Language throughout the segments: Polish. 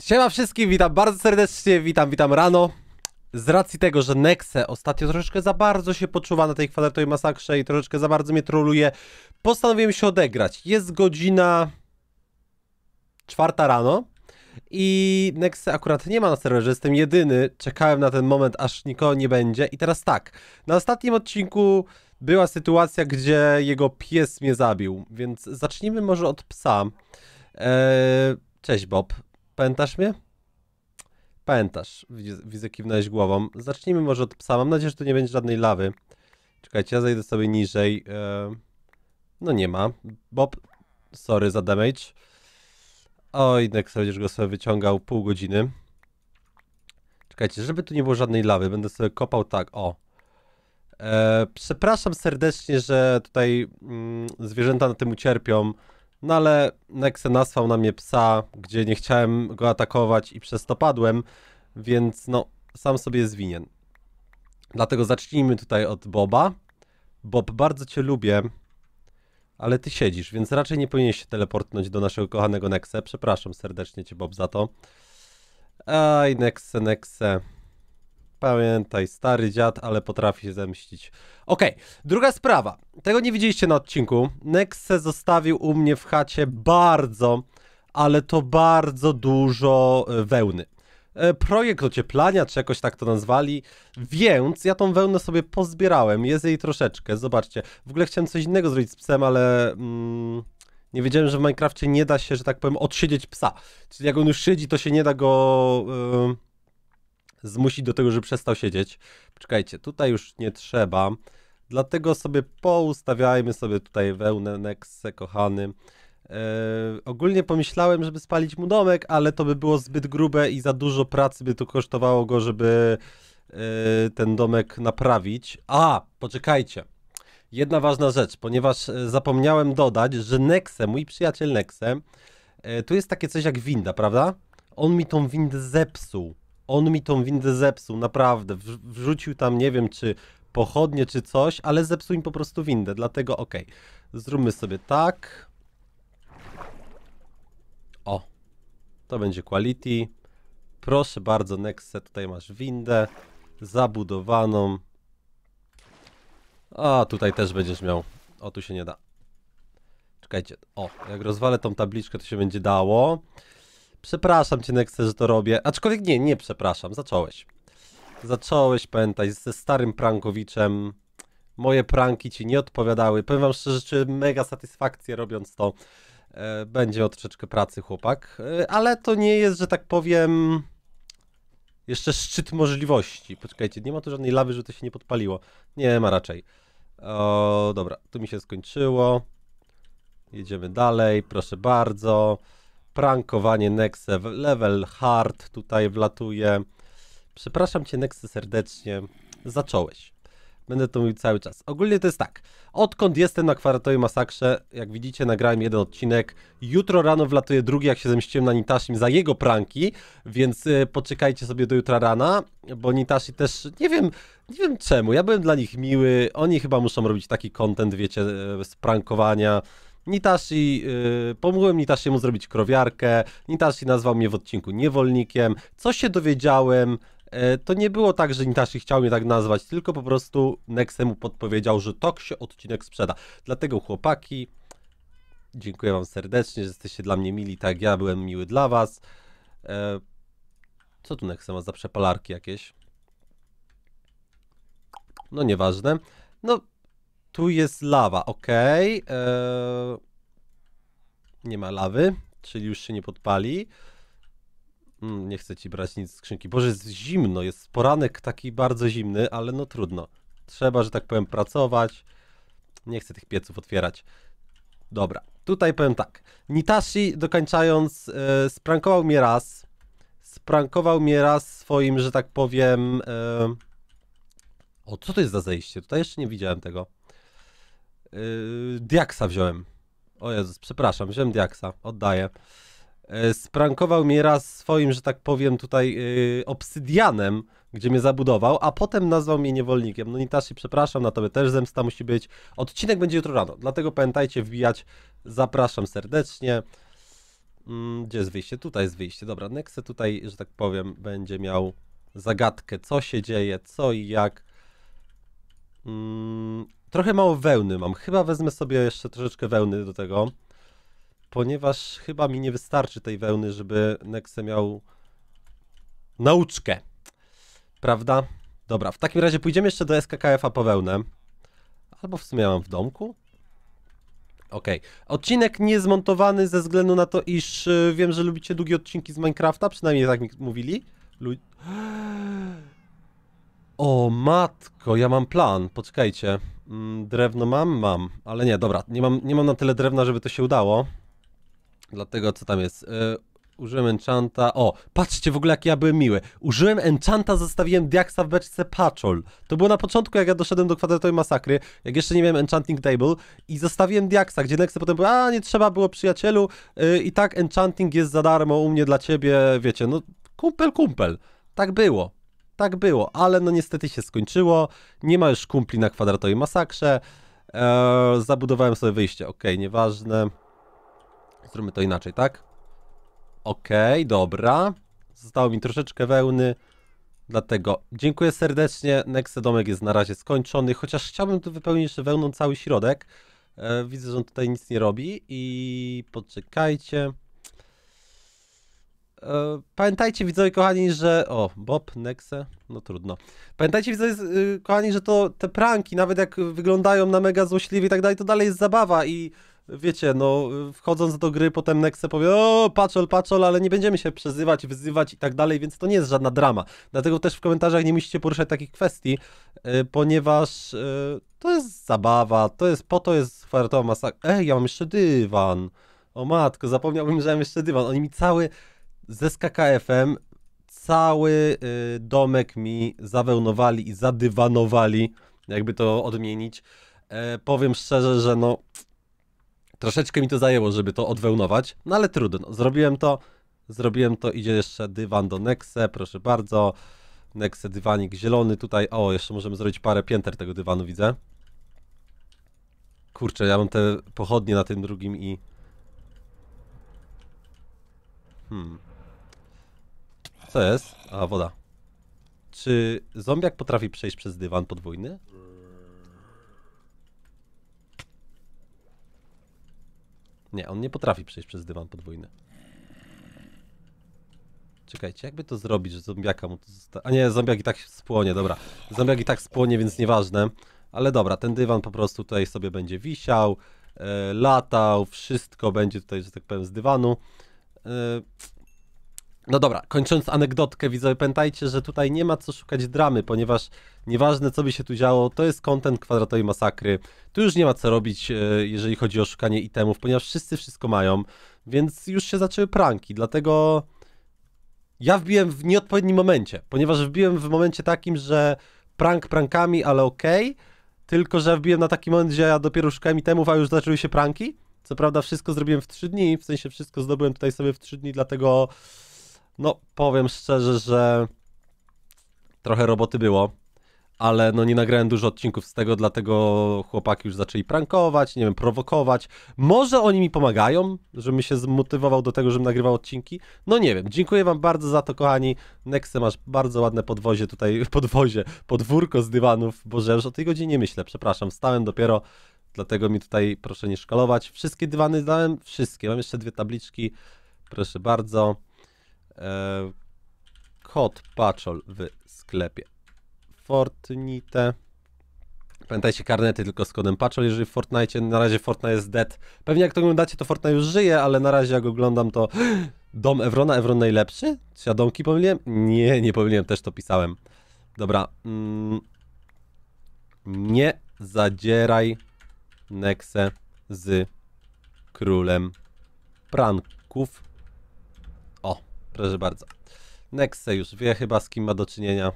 Siema wszystkim, witam bardzo serdecznie, witam, witam rano. Z racji tego, że Nexe ostatnio troszeczkę za bardzo się poczuwa na tej kwadratowej masakrze i troszeczkę za bardzo mnie troluje, postanowiłem się odegrać. Jest godzina... czwarta rano i Nexe akurat nie ma na serwerze, jestem jedyny, czekałem na ten moment, aż nikogo nie będzie. I teraz tak, na ostatnim odcinku była sytuacja, gdzie jego pies mnie zabił, więc zacznijmy może od psa. Eee... Cześć Bob, Pamiętasz mnie? Pamiętasz. Widzę, kiwnąłeś głową. Zacznijmy może od psa. Mam nadzieję, że tu nie będzie żadnej lawy. Czekajcie, ja zejdę sobie niżej. E, no nie ma. Bob, sorry za damage. Oj, Nexa będziesz go sobie wyciągał pół godziny. Czekajcie, żeby tu nie było żadnej lawy, będę sobie kopał tak, o. E, przepraszam serdecznie, że tutaj mm, zwierzęta na tym ucierpią. No ale Nexe nasłał na mnie psa, gdzie nie chciałem go atakować i przez to padłem, więc no, sam sobie jest winien. Dlatego zacznijmy tutaj od Boba. Bob, bardzo cię lubię, ale ty siedzisz, więc raczej nie powinieneś się teleportnąć do naszego kochanego Nexe. Przepraszam serdecznie cię, Bob, za to. Aj, Nexe, Nexe. Pamiętaj, stary dziad, ale potrafi się zemścić. Okej, okay. druga sprawa. Tego nie widzieliście na odcinku. Nexe zostawił u mnie w chacie bardzo, ale to bardzo dużo e, wełny. E, projekt ocieplania, czy jakoś tak to nazwali, więc ja tą wełnę sobie pozbierałem. Jest jej troszeczkę, zobaczcie. W ogóle chciałem coś innego zrobić z psem, ale... Mm... Nie wiedziałem, że w Minecrafcie nie da się, że tak powiem, odsiedzieć psa. Czyli jak on już siedzi, to się nie da go. Yy, zmusić do tego, że przestał siedzieć. Poczekajcie, tutaj już nie trzeba. Dlatego sobie poustawiajmy sobie tutaj wełnę kochany. E, ogólnie pomyślałem, żeby spalić mu domek, ale to by było zbyt grube i za dużo pracy by to kosztowało go, żeby e, ten domek naprawić. A, poczekajcie. Jedna ważna rzecz, ponieważ e, zapomniałem dodać, że Nexe, mój przyjaciel Nexe, tu jest takie coś jak winda, prawda? On mi tą windę zepsuł on mi tą windę zepsuł, naprawdę. Wrzucił tam, nie wiem, czy pochodnie, czy coś, ale zepsuł mi po prostu windę, dlatego okej. Okay. Zróbmy sobie tak. O, to będzie quality. Proszę bardzo, Nexe, tutaj masz windę zabudowaną. A, tutaj też będziesz miał. O, tu się nie da. Czekajcie, o, jak rozwalę tą tabliczkę, to się będzie dało. Przepraszam cię, Nexter, że to robię. Aczkolwiek nie, nie przepraszam, zacząłeś. Zacząłeś, pamiętaj, ze starym prankowiczem. Moje pranki ci nie odpowiadały. Powiem wam szczerze, czy mega satysfakcję robiąc to. E, będzie o troszeczkę pracy, chłopak. E, ale to nie jest, że tak powiem, jeszcze szczyt możliwości. Poczekajcie, nie ma tu żadnej lawy, że to się nie podpaliło. Nie ma raczej. O, dobra, tu mi się skończyło. Jedziemy dalej, proszę bardzo prankowanie Nexe, level hard tutaj wlatuje. Przepraszam cię Nexe serdecznie, zacząłeś. Będę to mówił cały czas. Ogólnie to jest tak, odkąd jestem na kwartowej masakrze, jak widzicie nagrałem jeden odcinek, jutro rano wlatuje drugi, jak się zemściłem na Nitashim za jego pranki, więc y, poczekajcie sobie do jutra rana, bo Nitashi też, nie wiem, nie wiem czemu, ja byłem dla nich miły, oni chyba muszą robić taki content, wiecie, y, z prankowania, Nitashi, yy, pomogłem Nitashiemu zrobić krowiarkę, Nitashi nazwał mnie w odcinku niewolnikiem. Co się dowiedziałem, yy, to nie było tak, że Nitashi chciał mnie tak nazwać, tylko po prostu Nexe mu podpowiedział, że tok się odcinek sprzeda. Dlatego chłopaki, dziękuję wam serdecznie, że jesteście dla mnie mili, tak ja byłem miły dla was. Yy, co tu Nexe ma za przepalarki jakieś? No nieważne. No, tu jest lawa, ok. Eee, nie ma lawy, czyli już się nie podpali. Mm, nie chcę ci brać nic z skrzynki. Boże, jest zimno, jest poranek taki bardzo zimny, ale no trudno. Trzeba, że tak powiem, pracować. Nie chcę tych pieców otwierać. Dobra, tutaj powiem tak. Nitashi, dokończając, e, sprankował mnie raz. Sprankował mnie raz swoim, że tak powiem... E, o, co to jest za zejście? Tutaj jeszcze nie widziałem tego. Yy, diaksa wziąłem. O Jezus, przepraszam, wziąłem Diaksa, oddaję. Yy, sprankował mnie raz swoim, że tak powiem, tutaj yy, obsydianem, gdzie mnie zabudował, a potem nazwał mnie niewolnikiem. No Nitashi, przepraszam, na tobie też zemsta musi być. Odcinek będzie jutro rano, dlatego pamiętajcie wbijać. Zapraszam serdecznie. Mm, gdzie jest wyjście? Tutaj jest wyjście. Dobra, Nexe tutaj, że tak powiem, będzie miał zagadkę, co się dzieje, co i jak. Mm, Trochę mało wełny mam. Chyba wezmę sobie jeszcze troszeczkę wełny do tego. Ponieważ chyba mi nie wystarczy tej wełny, żeby Nexe miał nauczkę. Prawda? Dobra, w takim razie pójdziemy jeszcze do SKKF-a po wełnę. Albo w sumie mam w domku. Okej. Okay. Odcinek niezmontowany ze względu na to, iż yy, wiem, że lubicie długie odcinki z Minecrafta, przynajmniej tak mi mówili. Lu o matko, ja mam plan, poczekajcie. Mm, drewno mam? Mam, ale nie, dobra, nie mam, nie mam na tyle drewna, żeby to się udało. Dlatego co tam jest? Yy, użyłem enchanta. O, patrzcie w ogóle jak ja byłem miły. Użyłem enchanta, zostawiłem diaksa w beczce patchol. To było na początku, jak ja doszedłem do kwadratowej masakry, jak jeszcze nie miałem enchanting table i zostawiłem diaksa, gdzie Nexe potem powiedział, a nie trzeba było przyjacielu yy, i tak enchanting jest za darmo u mnie dla ciebie, wiecie, no kumpel, kumpel. Tak było. Tak było, ale no niestety się skończyło. Nie ma już kumpli na kwadratowej masakrze. Eee, zabudowałem sobie wyjście. Ok, nieważne. Zróbmy to inaczej, tak? Ok, dobra. Zostało mi troszeczkę wełny. Dlatego dziękuję serdecznie. Nexedomek jest na razie skończony, chociaż chciałbym tu wypełnić jeszcze wełną cały środek. E, widzę, że on tutaj nic nie robi i poczekajcie. E, pamiętajcie widzowie kochani, że... O, Bob, Nexe, no trudno. Pamiętajcie widzowie y, kochani, że to te pranki, nawet jak wyglądają na mega złośliwie i tak dalej, to dalej jest zabawa i wiecie, no wchodząc do gry potem Nexe powie o, paczol, paczol, ale nie będziemy się przezywać, wyzywać i tak dalej, więc to nie jest żadna drama. Dlatego też w komentarzach nie musicie poruszać takich kwestii, e, ponieważ e, to jest zabawa, to jest, po to jest Fartowa Masakra. Ej, ja mam jeszcze dywan. O matko, zapomniałbym, że mam jeszcze dywan. Oni mi cały ze SKKF-em cały y, domek mi zawełnowali i zadywanowali, jakby to odmienić. E, powiem szczerze, że no troszeczkę mi to zajęło, żeby to odwełnować, no ale trudno. Zrobiłem to, zrobiłem to, idzie jeszcze dywan do Nexe, proszę bardzo. Nexe dywanik zielony tutaj, o jeszcze możemy zrobić parę pięter tego dywanu, widzę. Kurczę, ja mam te pochodnie na tym drugim i... Hmm... Co jest? A, woda. Czy zombiak potrafi przejść przez dywan podwójny? Nie, on nie potrafi przejść przez dywan podwójny. Czekajcie, jakby to zrobić, że zombiaka mu to A nie, zombiak i tak spłonie, dobra. Zombiak i tak spłonie, więc nieważne. Ale dobra, ten dywan po prostu tutaj sobie będzie wisiał, e, latał, wszystko będzie tutaj, że tak powiem, z dywanu. E, no dobra, kończąc anegdotkę, widzowie, pamiętajcie, że tutaj nie ma co szukać dramy, ponieważ nieważne co by się tu działo, to jest kontent kwadratowej masakry. Tu już nie ma co robić, e, jeżeli chodzi o szukanie itemów, ponieważ wszyscy wszystko mają, więc już się zaczęły pranki, dlatego ja wbiłem w nieodpowiednim momencie, ponieważ wbiłem w momencie takim, że prank prankami, ale okej, okay, tylko że wbiłem na taki moment, że ja dopiero szukałem itemów, a już zaczęły się pranki. Co prawda wszystko zrobiłem w 3 dni, w sensie wszystko zdobyłem tutaj sobie w 3 dni, dlatego no, powiem szczerze, że trochę roboty było, ale no nie nagrałem dużo odcinków z tego, dlatego chłopaki już zaczęli prankować, nie wiem, prowokować. Może oni mi pomagają, żebym się zmotywował do tego, żebym nagrywał odcinki. No nie wiem. Dziękuję wam bardzo za to, kochani. Nexe masz bardzo ładne podwozie tutaj, podwozie, podwórko z dywanów. Boże, już o tej godzinie nie myślę, przepraszam. Wstałem dopiero, dlatego mi tutaj proszę nie szkalować. Wszystkie dywany zdałem wszystkie. Mam jeszcze dwie tabliczki. Proszę bardzo. E, kod paczol w sklepie Fortnite. Pamiętajcie, karnety tylko z kodem paczol, jeżeli w Fortnite, na razie Fortnite jest dead. Pewnie jak to oglądacie, to Fortnite już żyje, ale na razie jak oglądam to dom Evrona, Evron najlepszy? Czy ja domki pomyliłem? Nie, nie pomyliłem, też to pisałem. Dobra. Mm. Nie zadzieraj Nexe z królem pranków. Proszę bardzo. Nexe już wie chyba z kim ma do czynienia.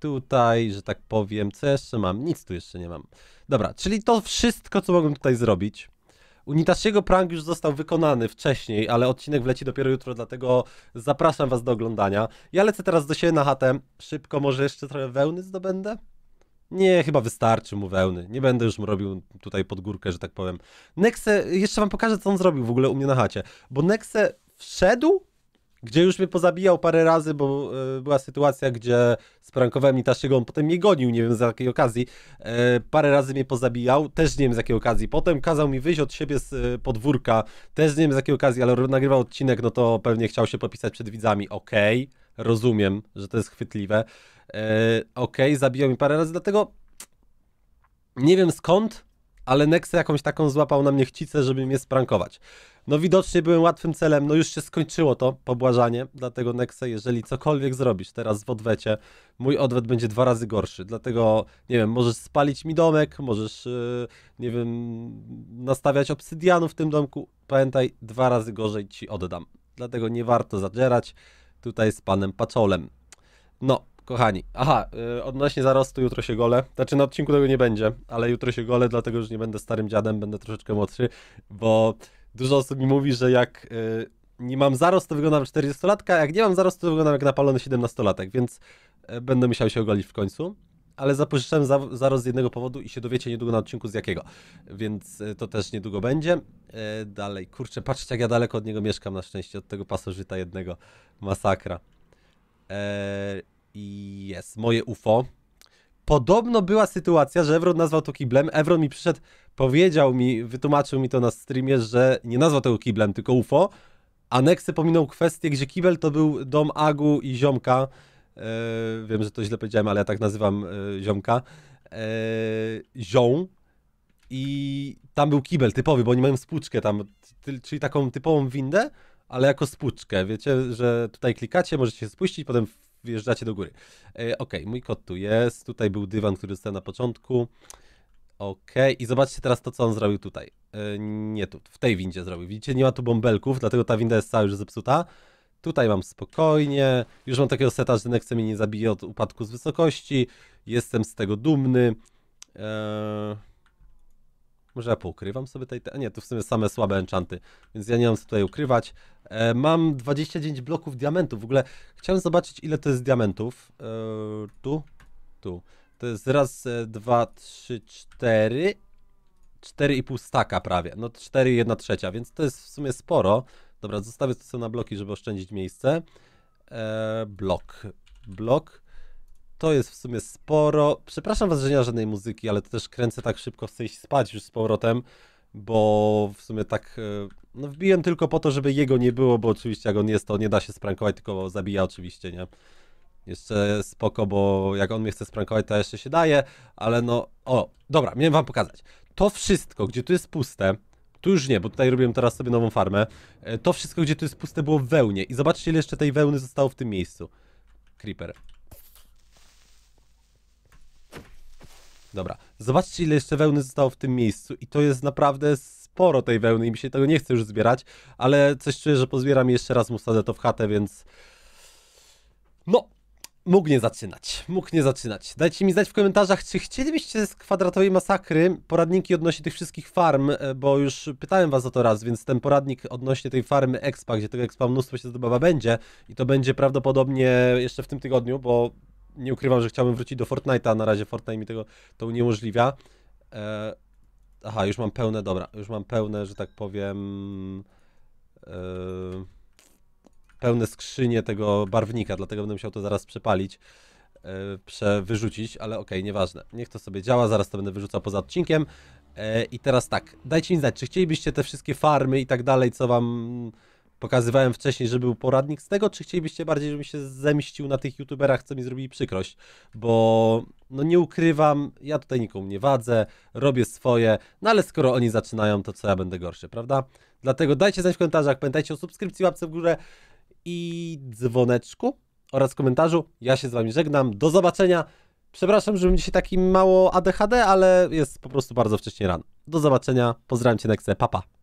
Tutaj, że tak powiem, co jeszcze mam? Nic tu jeszcze nie mam. Dobra, czyli to wszystko, co mogłem tutaj zrobić. Unitasiego prank już został wykonany wcześniej, ale odcinek wleci dopiero jutro, dlatego zapraszam was do oglądania. Ja lecę teraz do siebie na chatę. Szybko może jeszcze trochę wełny zdobędę? Nie, chyba wystarczy mu wełny. Nie będę już mu robił tutaj pod górkę, że tak powiem. Nexe, jeszcze wam pokażę, co on zrobił w ogóle u mnie na chacie. Bo Nexe wszedł gdzie już mnie pozabijał parę razy, bo e, była sytuacja, gdzie sprankowałem i on potem mnie gonił, nie wiem z jakiej okazji, e, parę razy mnie pozabijał, też nie wiem z jakiej okazji, potem kazał mi wyjść od siebie z e, podwórka, też nie wiem z jakiej okazji, ale nagrywał odcinek, no to pewnie chciał się popisać przed widzami, okej, okay, rozumiem, że to jest chwytliwe, okej, okay, zabijał mi parę razy, dlatego nie wiem skąd, ale Nexe jakąś taką złapał na mnie chcicę, żeby mnie sprankować. No widocznie byłem łatwym celem, no już się skończyło to pobłażanie, dlatego Nexe, jeżeli cokolwiek zrobisz teraz w odwecie, mój odwet będzie dwa razy gorszy, dlatego, nie wiem, możesz spalić mi domek, możesz, yy, nie wiem, nastawiać obsydianu w tym domku, pamiętaj, dwa razy gorzej ci oddam, dlatego nie warto zadzierać tutaj z panem Paczolem. No, Kochani, aha, y, odnośnie zarostu jutro się gole. Znaczy na odcinku tego nie będzie, ale jutro się gole, dlatego że nie będę starym dziadem, będę troszeczkę młodszy, bo dużo osób mi mówi, że jak y, nie mam zarostu, to wyglądam 40-latka, a jak nie mam zarostu, to wyglądam jak napalony 17-latek, więc y, będę musiał się ogolić w końcu. Ale zapożyczałem za, zarost z jednego powodu i się dowiecie niedługo na odcinku z jakiego, więc to też niedługo będzie. dalej, kurczę, patrzcie jak ja daleko od niego mieszkam na szczęście, od tego pasożyta jednego. Masakra. Eee i jest moje UFO. Podobno była sytuacja, że Evron nazwał to kiblem. Evron mi przyszedł, powiedział mi, wytłumaczył mi to na streamie, że nie nazwał tego kiblem, tylko UFO. A Nexy pominął kwestię, gdzie kibel to był dom Agu i ziomka. E, wiem, że to źle powiedziałem, ale ja tak nazywam yy, ziomka. E, zią. I tam był kibel typowy, bo oni mają spłuczkę tam, ty, czyli taką typową windę, ale jako spłuczkę. Wiecie, że tutaj klikacie, możecie się spuścić, potem wjeżdżacie do góry. E, okej, okay, mój kot tu jest, tutaj był dywan, który został na początku. Okej, okay. i zobaczcie teraz to, co on zrobił tutaj. E, nie tu, w tej windzie zrobił. Widzicie, nie ma tu bąbelków, dlatego ta winda jest cała już zepsuta. Tutaj mam spokojnie, już mam takiego seta, że Nexe mnie nie zabije od upadku z wysokości. Jestem z tego dumny. Eee... Może ja poukrywam sobie tutaj, te... nie, to w sumie same słabe enchanty, więc ja nie mam co tutaj ukrywać. E, mam 29 bloków diamentów, w ogóle chciałem zobaczyć ile to jest diamentów. E, tu, tu. To jest raz, e, dwa, trzy, cztery, cztery i pół staka prawie, no cztery i jedna trzecia, więc to jest w sumie sporo. Dobra, zostawię to sobie na bloki, żeby oszczędzić miejsce. E, blok, blok. To jest w sumie sporo. Przepraszam was, że nie ma żadnej muzyki, ale to też kręcę tak szybko, chcę iść spać już z powrotem, bo w sumie tak e, no, wbiłem tylko po to, żeby jego nie było, bo oczywiście jak on jest, to nie da się sprankować, tylko zabija oczywiście, nie? Jeszcze spoko, bo jak on mnie chce sprankować, to jeszcze się daje, ale no... O, dobra, miałem wam pokazać. To wszystko, gdzie tu jest puste, tu już nie, bo tutaj robiłem teraz sobie nową farmę. E, to wszystko, gdzie tu jest puste, było w wełnie. I zobaczcie, ile jeszcze tej wełny zostało w tym miejscu. Creeper. Dobra, zobaczcie ile jeszcze wełny zostało w tym miejscu i to jest naprawdę sporo tej wełny i mi się tego nie chce już zbierać, ale coś czuję, że pozbieram jeszcze raz mu to w chatę, więc... No, mógł nie zaczynać, mógł nie zaczynać. Dajcie mi znać w komentarzach, czy chcielibyście z kwadratowej masakry poradniki odnośnie tych wszystkich farm, e, bo już pytałem was o to raz, więc ten poradnik odnośnie tej farmy Expa, gdzie tego Expa mnóstwo się zdobywa będzie i to będzie prawdopodobnie jeszcze w tym tygodniu, bo nie ukrywam, że chciałbym wrócić do Fortnite'a, na razie Fortnite mi tego to uniemożliwia. E, aha, już mam pełne, dobra, już mam pełne, że tak powiem, e, pełne skrzynie tego barwnika, dlatego będę musiał to zaraz przepalić, e, przewyrzucić, ale okej, okay, nieważne. Niech to sobie działa, zaraz to będę wyrzucał poza odcinkiem. E, I teraz tak, dajcie mi znać, czy chcielibyście te wszystkie farmy i tak dalej, co wam pokazywałem wcześniej, że był poradnik z tego, czy chcielibyście bardziej, żebym się zemścił na tych youtuberach, co mi zrobili przykrość, bo no nie ukrywam, ja tutaj nikomu nie wadzę, robię swoje, no ale skoro oni zaczynają, to co ja będę gorszy, prawda? Dlatego dajcie znać w komentarzach, pamiętajcie o subskrypcji, łapce w górę i dzwoneczku oraz komentarzu. Ja się z wami żegnam, do zobaczenia. Przepraszam, że bym dzisiaj taki mało ADHD, ale jest po prostu bardzo wcześnie rano. Do zobaczenia, pozdrawiam cię Nexe, papa. Pa.